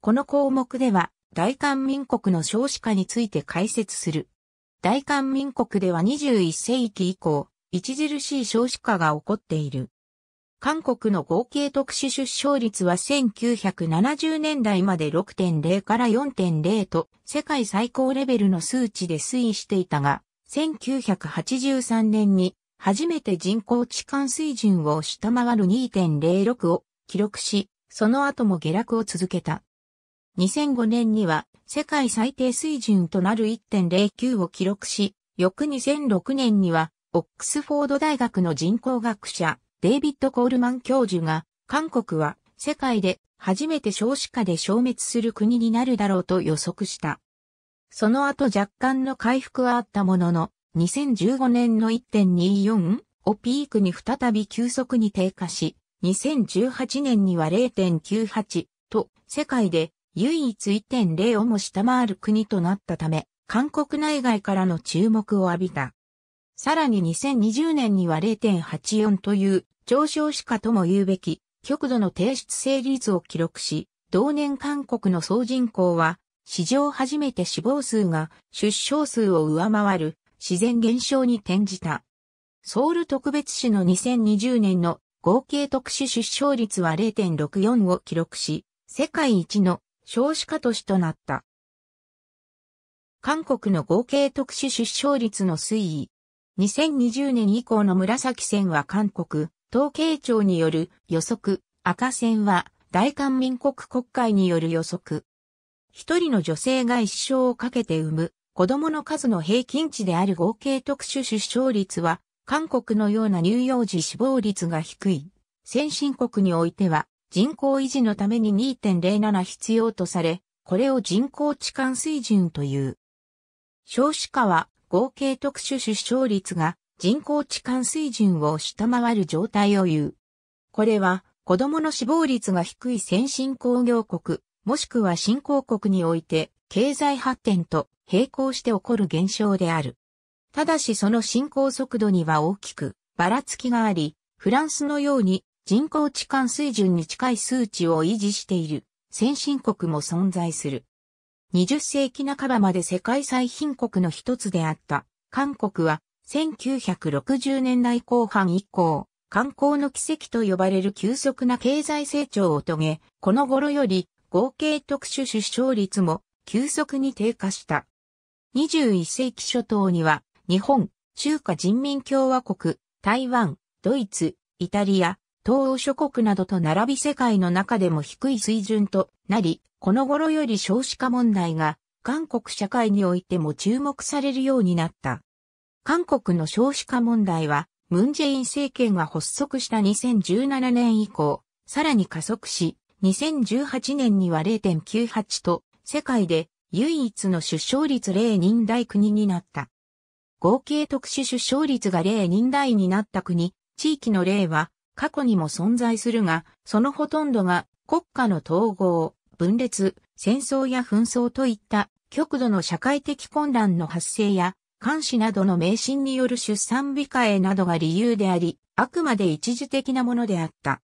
この項目では、大韓民国の少子化について解説する。大韓民国では21世紀以降、著しい少子化が起こっている。韓国の合計特殊出生率は1970年代まで6.0から4.0と世界最高レベルの数値で推移していたが、1983年に初めて人口置換水準を下回る2.06を記録し、その後も下落を続けた。2005年には世界最低水準となる1.09を記録し、翌2006年にはオックスフォード大学の人工学者デイビッド・コールマン教授が韓国は世界で初めて少子化で消滅する国になるだろうと予測した。その後若干の回復はあったものの、2015年の1.24をピークに再び急速に低下し、2018年には0.98と世界で唯一1.0をも下回る国となったため、韓国内外からの注目を浴びた。さらに2020年には0.84という上昇しかとも言うべき極度の低出生率を記録し、同年韓国の総人口は史上初めて死亡数が出生数を上回る自然減少に転じた。ソウル特別市の2020年の合計特殊出生率は0.64を記録し、世界一の少子化都市となった。韓国の合計特殊出生率の推移。2020年以降の紫線は韓国、統計庁による予測、赤線は大韓民国国会による予測。一人の女性が一生をかけて産む子供の数の平均値である合計特殊出生率は、韓国のような乳幼児死亡率が低い。先進国においては、人口維持のために2.07必要とされ、これを人口置換水準という。少子化は合計特殊出生率が人口置換水準を下回る状態を言う。これは子供の死亡率が低い先進工業国、もしくは新興国において経済発展と並行して起こる現象である。ただしその進行速度には大きくばらつきがあり、フランスのように人工置換水準に近い数値を維持している先進国も存在する。20世紀半ばまで世界最貧国の一つであった韓国は1960年代後半以降、観光の奇跡と呼ばれる急速な経済成長を遂げ、この頃より合計特殊出生率も急速に低下した。21世紀初頭には日本、中華人民共和国、台湾、ドイツ、イタリア、東欧諸国などと並び世界の中でも低い水準となり、この頃より少子化問題が、韓国社会においても注目されるようになった。韓国の少子化問題は、ムンジェイン政権が発足した2017年以降、さらに加速し、2018年には0.98と、世界で唯一の出生率0人台国になった。合計特殊出生率が0人台になった国、地域の例は過去にも存在するが、そのほとんどが国家の統合、分裂、戦争や紛争といった極度の社会的混乱の発生や、監視などの迷信による出産控えなどが理由であり、あくまで一時的なものであった。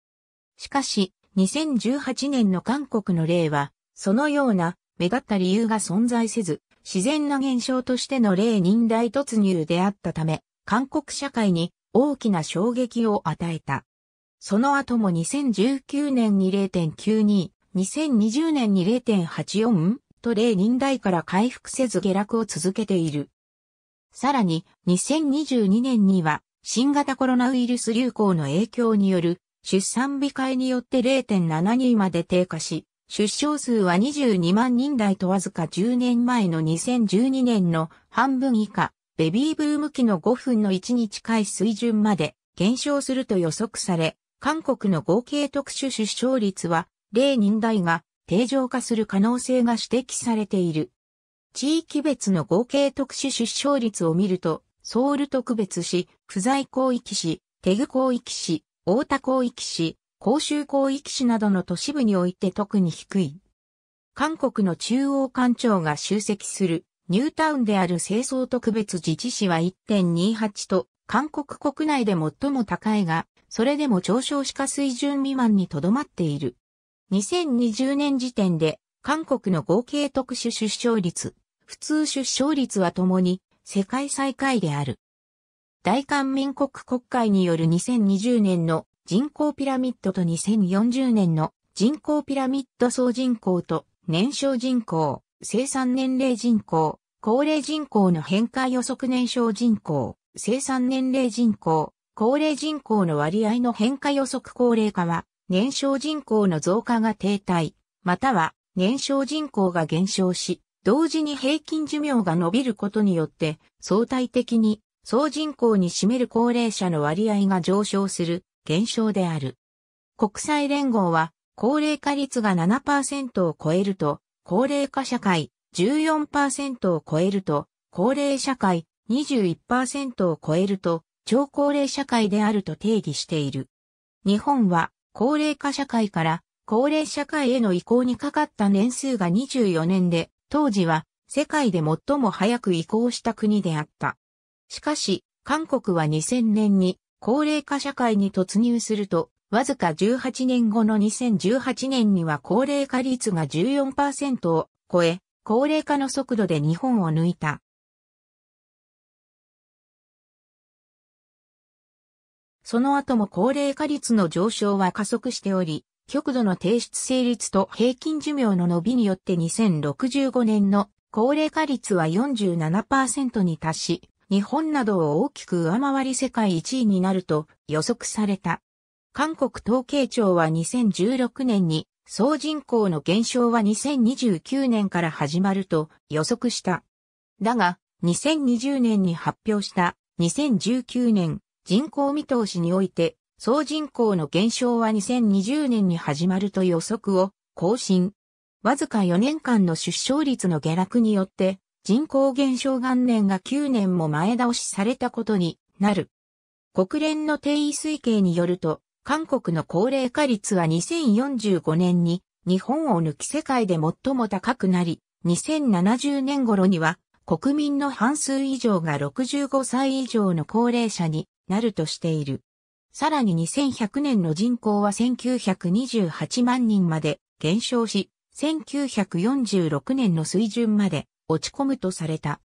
しかし、2018年の韓国の例は、そのような目立った理由が存在せず、自然な現象としての例人大突入であったため、韓国社会に大きな衝撃を与えた。その後も2019年に0.92、2020年に0.84と0人台から回復せず下落を続けている。さらに、2022年には、新型コロナウイルス流行の影響による出産控えによって0.72まで低下し、出生数は22万人台とわずか10年前の2012年の半分以下、ベビーブーム期の5分の1に近い水準まで減少すると予測され、韓国の合計特殊出生率は0人台が定常化する可能性が指摘されている。地域別の合計特殊出生率を見ると、ソウル特別市、不在広域市、テグ広域市、大田広域市、広州広域市などの都市部において特に低い。韓国の中央官庁が集積するニュータウンである清掃特別自治市は1.28と、韓国国内で最も高いが、それでも上昇しか水準未満にとどまっている。2020年時点で、韓国の合計特殊出生率、普通出生率はともに、世界最下位である。大韓民国国会による2020年の人口ピラミッドと2040年の人口ピラミッド総人口と年少人口、生産年齢人口、高齢人口の変化予測年少人口、生産年齢人口、高齢人口の割合の変化予測高齢化は、年少人口の増加が停滞、または年少人口が減少し、同時に平均寿命が伸びることによって、相対的に総人口に占める高齢者の割合が上昇する現象である。国際連合は、高齢化率が7%を超えると、高齢化社会14%を超えると、高齢社会21%を超えると、超高齢社会であると定義している。日本は高齢化社会から高齢社会への移行にかかった年数が24年で、当時は世界で最も早く移行した国であった。しかし、韓国は2000年に高齢化社会に突入すると、わずか18年後の2018年には高齢化率が14%を超え、高齢化の速度で日本を抜いた。その後も高齢化率の上昇は加速しており、極度の提出成立と平均寿命の伸びによって2065年の高齢化率は47%に達し、日本などを大きく上回り世界1位になると予測された。韓国統計庁は2016年に総人口の減少は2029年から始まると予測した。だが、2020年に発表した2019年人口見通しにおいて、総人口の減少は2020年に始まると予測を更新。わずか4年間の出生率の下落によって、人口減少元年が9年も前倒しされたことになる。国連の定位推計によると、韓国の高齢化率は2045年に日本を抜き世界で最も高くなり、2070年頃には国民の半数以上が65歳以上の高齢者になるとしている。さらに2100年の人口は1928万人まで減少し、1946年の水準まで落ち込むとされた。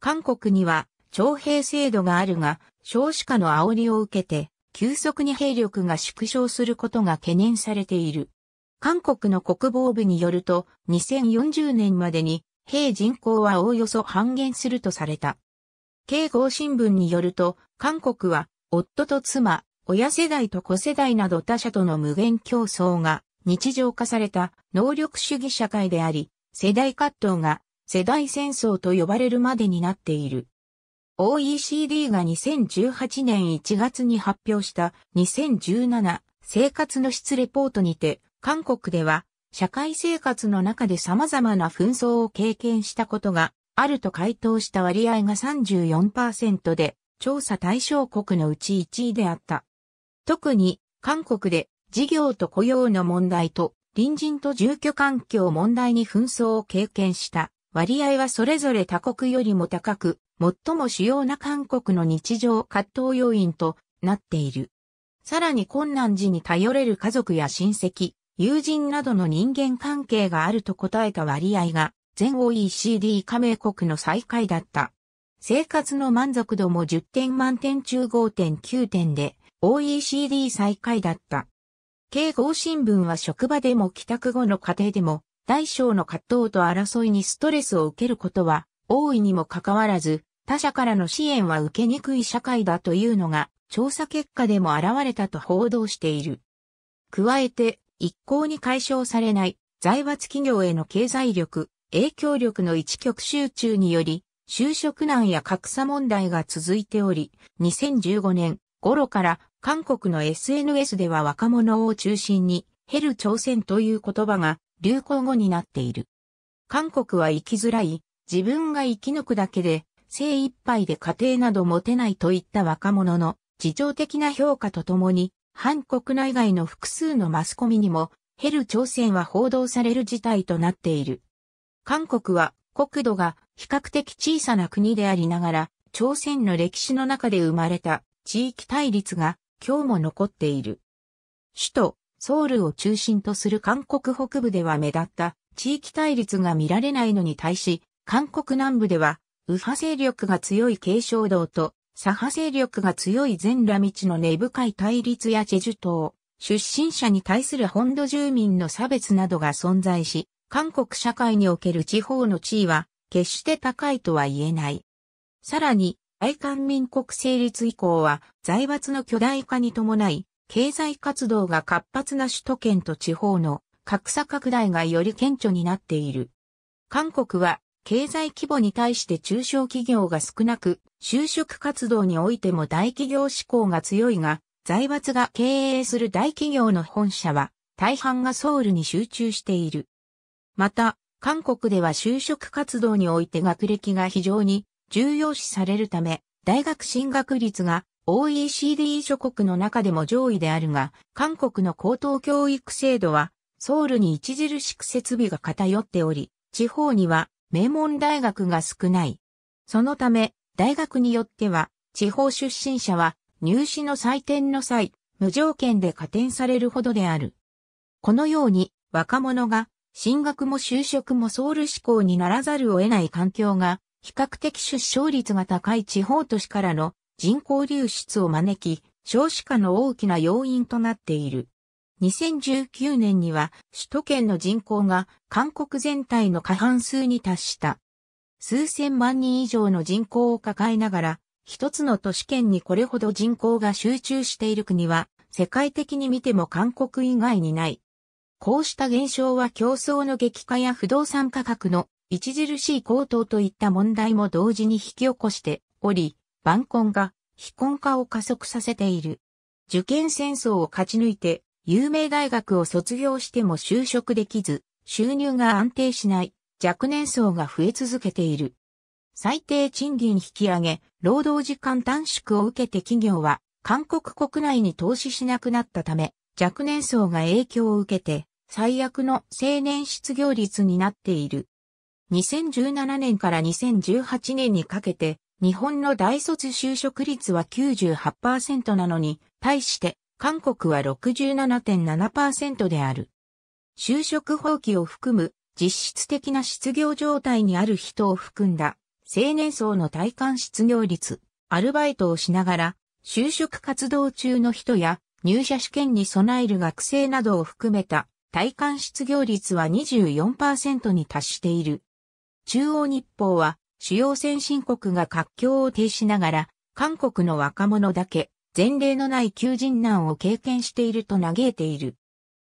韓国には徴兵制度があるが、少子化の煽りを受けて、急速に兵力が縮小することが懸念されている。韓国の国防部によると、2040年までに、兵人口はおおよそ半減するとされた。警報新聞によると、韓国は、夫と妻、親世代と子世代など他者との無限競争が日常化された能力主義社会であり、世代葛藤が世代戦争と呼ばれるまでになっている。OECD が2018年1月に発表した2017生活の質レポートにて、韓国では社会生活の中で様々な紛争を経験したことがあると回答した割合が34%で、調査対象国のうち1位であった。特に韓国で事業と雇用の問題と隣人と住居環境問題に紛争を経験した割合はそれぞれ他国よりも高く、最も主要な韓国の日常葛藤要因となっている。さらに困難時に頼れる家族や親戚、友人などの人間関係があると答えた割合が全 OECD 加盟国の最下位だった。生活の満足度も10点満点中5.9点で OECD 最下位だった。経合新聞は職場でも帰宅後の家庭でも大小の葛藤と争いにストレスを受けることは、大いにもかかわらず、他者からの支援は受けにくい社会だというのが、調査結果でも現れたと報道している。加えて、一向に解消されない財閥企業への経済力、影響力の一極集中により、就職難や格差問題が続いており、2015年頃から韓国の SNS では若者を中心に、ヘル朝鮮という言葉が流行語になっている。韓国は生きづらい、自分が生き抜くだけで、精一杯で家庭など持てないといった若者の自情的な評価とともに、反国内外の複数のマスコミにも、ヘル朝鮮は報道される事態となっている。韓国は国土が比較的小さな国でありながら、朝鮮の歴史の中で生まれた地域対立が今日も残っている。首都ソウルを中心とする韓国北部では目立った地域対立が見られないのに対し、韓国南部では右派勢力が強い継承道と左派勢力が強い全羅道の根深い対立やチェジュ島、出身者に対する本土住民の差別などが存在し、韓国社会における地方の地位は決して高いとは言えない。さらに、愛韓民国成立以降は財閥の巨大化に伴い、経済活動が活発な首都圏と地方の格差拡大がより顕著になっている。韓国は経済規模に対して中小企業が少なく、就職活動においても大企業志向が強いが、財閥が経営する大企業の本社は、大半がソウルに集中している。また、韓国では就職活動において学歴が非常に重要視されるため、大学進学率が OECD 諸国の中でも上位であるが、韓国の高等教育制度は、ソウルに著しく設備が偏っており、地方には名門大学が少ない。そのため、大学によっては、地方出身者は入試の採点の際、無条件で加点されるほどである。このように、若者が進学も就職もソウル志向にならざるを得ない環境が、比較的出生率が高い地方都市からの人口流出を招き、少子化の大きな要因となっている。2019年には首都圏の人口が韓国全体の過半数に達した。数千万人以上の人口を抱えながら、一つの都市圏にこれほど人口が集中している国は、世界的に見ても韓国以外にない。こうした現象は競争の激化や不動産価格の著しい高騰といった問題も同時に引き起こしており、晩婚が非婚化を加速させている。受験戦争を勝ち抜いて、有名大学を卒業しても就職できず、収入が安定しない若年層が増え続けている。最低賃金引き上げ、労働時間短縮を受けて企業は韓国国内に投資しなくなったため、若年層が影響を受けて、最悪の青年失業率になっている。2017年から2018年にかけて、日本の大卒就職率は98%なのに、対して韓国は67.7%である。就職放棄を含む実質的な失業状態にある人を含んだ青年層の体感失業率、アルバイトをしながら就職活動中の人や入社試験に備える学生などを含めた体感失業率は24%に達している。中央日報は主要先進国が活況を呈しながら、韓国の若者だけ、前例のない求人難を経験していると嘆いている。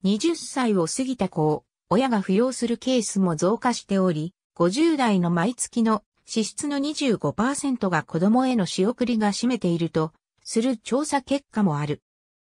20歳を過ぎた子を、親が扶養するケースも増加しており、50代の毎月の支出の25%が子供への仕送りが占めていると、する調査結果もある。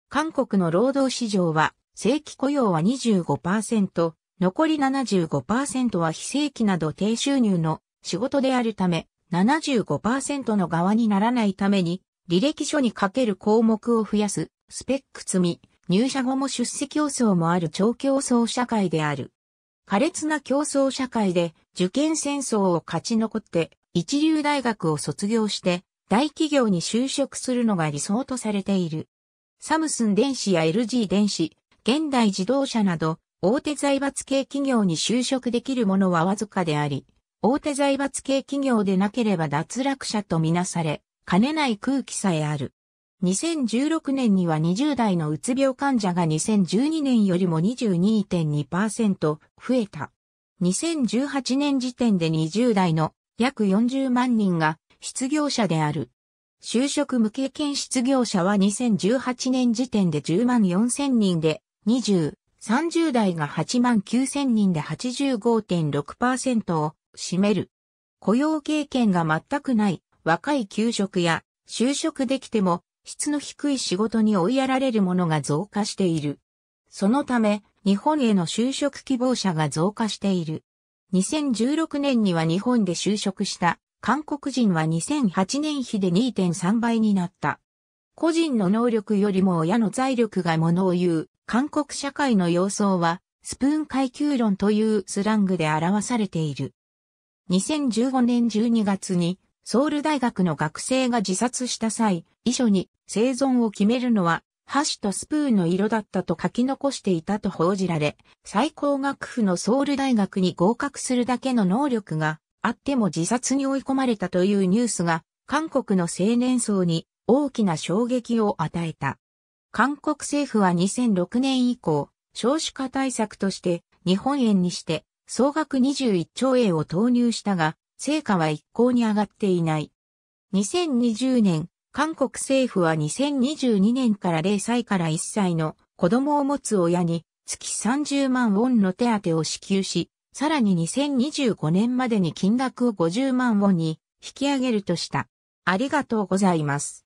韓国の労働市場は、正規雇用は25%、残り75%は非正規など低収入の仕事であるため、75%の側にならないために、履歴書にかける項目を増やす、スペック積み、入社後も出世競争もある超競争社会である。苛烈な競争社会で受験戦争を勝ち残って一流大学を卒業して大企業に就職するのが理想とされている。サムスン電子や LG 電子、現代自動車など大手財閥系企業に就職できるものはわずかであり、大手財閥系企業でなければ脱落者とみなされ、かねない空気さえある。2016年には20代のうつ病患者が2012年よりも22.2%増えた。2018年時点で20代の約40万人が失業者である。就職無経験失業者は2018年時点で10万4000人で20、30代が8万9000人で85.6%を占める。雇用経験が全くない若い給食や就職できても質の低い仕事に追いやられるものが増加している。そのため日本への就職希望者が増加している。2016年には日本で就職した韓国人は2008年比で2.3倍になった。個人の能力よりも親の財力がものを言う、韓国社会の様相は、スプーン階級論というスラングで表されている。2015年12月にソウル大学の学生が自殺した際、遺書に生存を決めるのは箸とスプーンの色だったと書き残していたと報じられ、最高学府のソウル大学に合格するだけの能力があっても自殺に追い込まれたというニュースが、韓国の青年層に大きな衝撃を与えた。韓国政府は2006年以降、少子化対策として日本円にして総額21兆円を投入したが、成果は一向に上がっていない。2020年、韓国政府は2022年から0歳から1歳の子供を持つ親に月30万ウォンの手当を支給し、さらに2025年までに金額を50万ウォンに引き上げるとした。ありがとうございます。